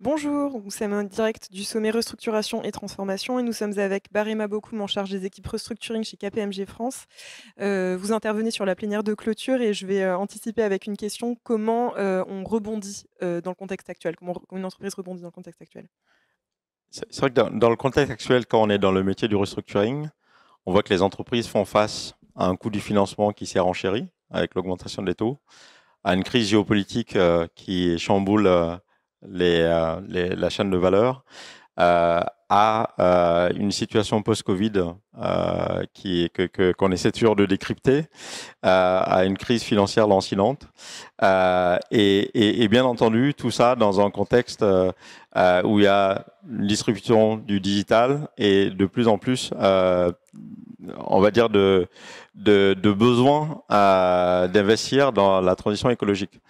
Bonjour, nous sommes en direct du sommet restructuration et transformation et nous sommes avec Barima Bokoum en charge des équipes restructuring chez KPMG France. Euh, vous intervenez sur la plénière de clôture et je vais euh, anticiper avec une question comment euh, on rebondit dans le contexte actuel, comment une entreprise rebondit dans le contexte actuel C'est vrai que dans, dans, le contexte actuel, quand on est dans le métier du restructuring, on voit que les entreprises font face à un coût du financement qui s'est renchéri avec l'augmentation des taux, à une crise géopolitique euh, qui chamboule euh, euh, les, la chaîne de valeur, à une situation post-Covid qui que qu'on essaie toujours de décrypter, à une crise financière lancinante, et, et, et, bien entendu tout ça dans un contexte où il y a une distribution du digital et de plus en plus on va dire, de, de, besoin euh, d'investir dans la transition écologique.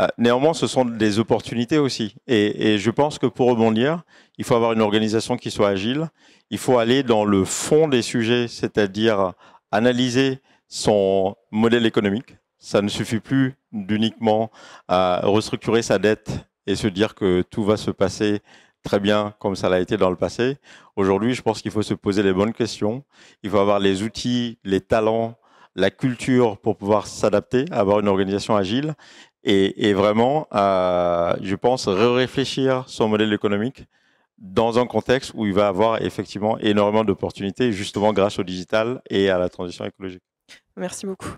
Euh, néanmoins, ce sont des opportunités aussi. Et, je pense que pour rebondir, il faut avoir une organisation qui soit agile. Il faut aller dans le fond des sujets, c'est-à-dire analyser son modèle économique. Ça ne suffit plus d'uniquement à euh, restructurer sa dette et se dire que tout va se passer très bien comme ça l'a été dans le passé. Aujourd'hui, je pense qu'il faut se poser les bonnes questions. Il faut avoir les outils, les talents, la culture pour pouvoir s'adapter, avoir une organisation agile et, vraiment, euh, je pense, réfléchir son modèle économique dans un contexte où il va avoir effectivement énormément d'opportunités, justement grâce au digital et à la transition écologique. Merci beaucoup.